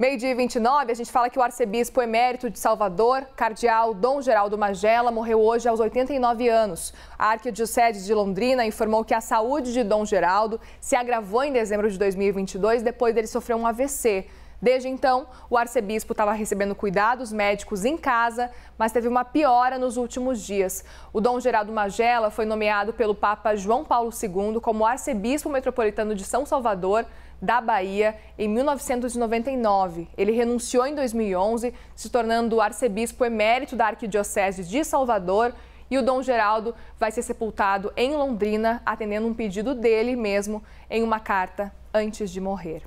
Meio-dia 29, a gente fala que o arcebispo emérito de Salvador, cardeal Dom Geraldo Magela, morreu hoje aos 89 anos. A Arquidiocese de Londrina informou que a saúde de Dom Geraldo se agravou em dezembro de 2022 depois dele sofrer um AVC. Desde então, o arcebispo estava recebendo cuidados médicos em casa, mas teve uma piora nos últimos dias. O Dom Geraldo Magela foi nomeado pelo Papa João Paulo II como arcebispo metropolitano de São Salvador, da Bahia, em 1999. Ele renunciou em 2011, se tornando arcebispo emérito da Arquidiocese de Salvador e o Dom Geraldo vai ser sepultado em Londrina, atendendo um pedido dele mesmo em uma carta antes de morrer.